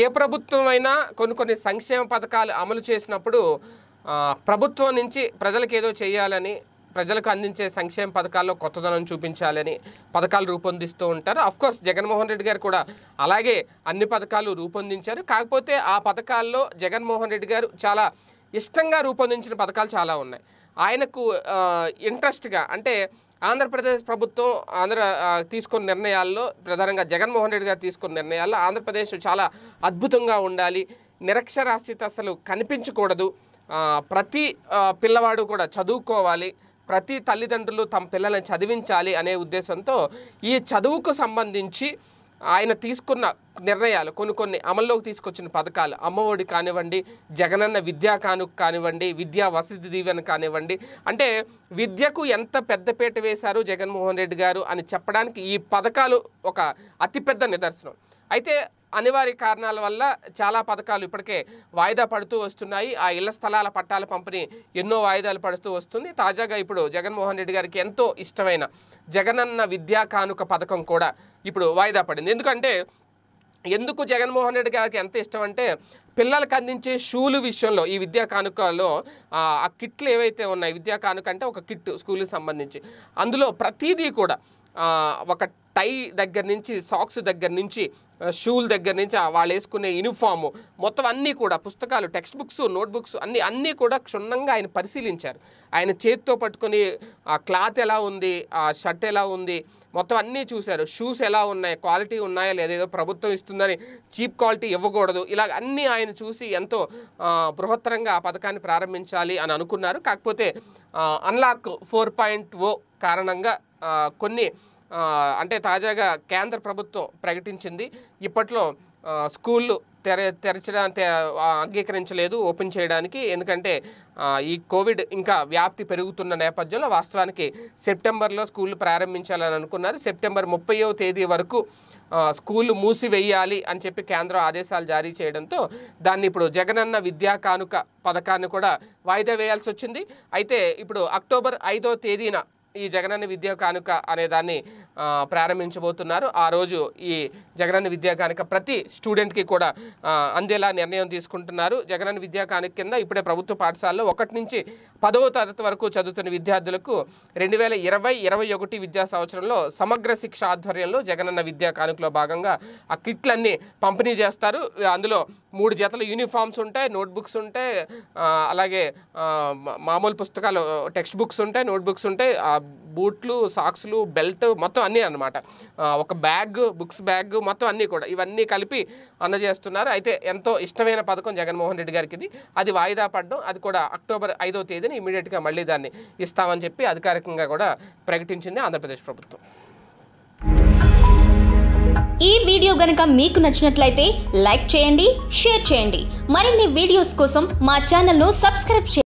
ఏ ప్రభుత్వం అయినా కొన్ని కొన్ని సంక్షేమ పథకాలు అమలు చేసినప్పుడు ప్రభుత్వం నుంచి ప్రజలకు ఏదో చేయాలని ప్రజలకు అందించే సంక్షేమ పథకాల్లో కొత్తదనం చూపించాలని పథకాలు రూపొందిస్తూ ఉంటారు అఫ్కోర్స్ జగన్మోహన్ రెడ్డి గారు కూడా అలాగే అన్ని పథకాలు రూపొందించారు కాకపోతే ఆ పథకాల్లో జగన్మోహన్ రెడ్డి గారు చాలా ఇష్టంగా రూపొందించిన పథకాలు చాలా ఉన్నాయి ఆయనకు ఇంట్రెస్ట్గా అంటే ఆంధ్రప్రదేశ్ ప్రభుత్వం ఆంధ్ర తీసుకున్న నిర్ణయాల్లో ప్రధానంగా జగన్మోహన్ రెడ్డి గారు తీసుకున్న నిర్ణయాల్లో ఆంధ్రప్రదేశ్ చాలా అద్భుతంగా ఉండాలి నిరక్షరాస్యత అసలు కనిపించకూడదు ప్రతి పిల్లవాడు కూడా చదువుకోవాలి ప్రతి తల్లిదండ్రులు తమ పిల్లల్ని చదివించాలి అనే ఉద్దేశంతో ఈ చదువుకు సంబంధించి ఆయన తీసుకున్న నిర్ణయాలు కొన్ని కొన్ని అమల్లోకి తీసుకొచ్చిన పథకాలు అమ్మఒడి కానివ్వండి జగనన్న విద్యా కానుక కానివ్వండి విద్యా వసతి దీవెన కానివ్వండి అంటే విద్యకు ఎంత పెద్దపీట వేశారు జగన్మోహన్ రెడ్డి గారు అని చెప్పడానికి ఈ పథకాలు ఒక అతిపెద్ద నిదర్శనం అయితే అనివార్య కారణాల వల్ల చాలా పథకాలు ఇప్పటికే వాయిదా పడుతూ వస్తున్నాయి ఆ ఇళ్ల స్థలాల పట్టాల పంపిణీ ఎన్నో వాయిదాలు పడుతూ వస్తుంది తాజాగా ఇప్పుడు జగన్మోహన్ రెడ్డి గారికి ఎంతో ఇష్టమైన జగనన్న విద్యా కానుక పథకం కూడా ఇప్పుడు వాయిదా పడింది ఎందుకంటే ఎందుకు జగన్మోహన్ రెడ్డి గారికి ఎంత ఇష్టం అంటే పిల్లలకు అందించే షూలు విషయంలో ఈ విద్యా కానుకలో ఆ కిట్లు ఏవైతే ఉన్నాయి విద్యా కానుక అంటే ఒక కిట్ స్కూల్కి సంబంధించి అందులో ప్రతీదీ కూడా ఒక టై దగ్గర నుంచి సాక్స్ దగ్గర నుంచి షూల దగ్గర నుంచి వాళ్ళు వేసుకునే యూనిఫాము మొత్తం అన్నీ కూడా పుస్తకాలు టెక్స్ట్ బుక్స్ నోట్బుక్స్ అన్నీ అన్నీ కూడా క్షుణ్ణంగా ఆయన పరిశీలించారు ఆయన చేతితో పట్టుకుని ఆ క్లాత్ ఎలా ఉంది ఆ షర్ట్ ఎలా ఉంది మొత్తం అన్నీ చూశారు షూస్ ఎలా ఉన్నాయి క్వాలిటీ ఉన్నాయా లేదా ప్రభుత్వం ఇస్తుందని చీప్ క్వాలిటీ ఇవ్వకూడదు ఇలా అన్నీ ఆయన చూసి ఎంతో బృహత్తరంగా ఆ పథకాన్ని ప్రారంభించాలి అని అనుకున్నారు కాకపోతే అన్లాక్ ఫోర్ పాయింట్ ఓ కారణంగా కొన్ని అంటే తాజాగా కేంద్ర ప్రభుత్వం ప్రకటించింది ఇప్పట్లో స్కూళ్ళు తెర తెరచడానికి అంగీకరించలేదు ఓపెన్ చేయడానికి ఎందుకంటే ఈ కోవిడ్ ఇంకా వ్యాప్తి పెరుగుతున్న నేపథ్యంలో వాస్తవానికి సెప్టెంబర్లో స్కూళ్ళు ప్రారంభించాలని అనుకున్నారు సెప్టెంబర్ ముప్పయో తేదీ వరకు స్కూళ్ళు మూసివేయాలి అని చెప్పి కేంద్రం ఆదేశాలు జారీ చేయడంతో దాన్ని ఇప్పుడు జగనన్న విద్యా కానుక పథకాన్ని కూడా వాయిదా వేయాల్సి వచ్చింది అయితే ఇప్పుడు అక్టోబర్ ఐదో తేదీన ఈ జగనన్న విద్య కానుక అనేదాన్ని ప్రారంభించబోతున్నారు ఆ రోజు ఈ జగనన్న విద్యా కానుక ప్రతి స్టూడెంట్కి కూడా అందేలా నిర్ణయం తీసుకుంటున్నారు జగనన్న విద్యా కానుక కింద ఇప్పుడే ప్రభుత్వ పాఠశాలలో ఒకటి నుంచి పదవ తరగతి వరకు చదువుతున్న విద్యార్థులకు రెండు వేల ఇరవై ఇరవై ఒకటి విద్యా సంవత్సరంలో సమగ్ర శిక్ష ఆధ్వర్యంలో జగనన్న విద్యా కానుకలో భాగంగా ఆ కిట్లన్నీ పంపిణీ చేస్తారు అందులో మూడు జతలు యూనిఫామ్స్ ఉంటాయి నోట్బుక్స్ ఉంటాయి అలాగే మామూలు పుస్తకాలు టెక్స్ట్ బుక్స్ ఉంటాయి నోట్బుక్స్ ఉంటాయి ఆ బూట్లు సాక్స్లు బెల్ట్ మొత్తం అన్నీ అనమాట ఒక బ్యాగ్ బుక్స్ బ్యాగ్ మొత్తం అన్నీ కూడా ఇవన్నీ కలిపి అందజేస్తున్నారు అయితే ఎంతో ఇష్టమైన పథకం జగన్మోహన్ రెడ్డి గారికి ఇది అది వాయిదా పడడం అది కూడా అక్టోబర్ ఐదో తేదీని ఇమీడియట్గా మళ్ళీ దాన్ని ఇస్తామని చెప్పి అధికారికంగా కూడా ప్రకటించింది ఆంధ్రప్రదేశ్ ప్రభుత్వం ఈ వీడియో గనుక మీకు నచ్చినట్లయితే లైక్ చేయండి షేర్ చేయండి మరిన్ని వీడియోస్ కోసం మా ఛానల్ను సబ్స్క్రైబ్ చేయండి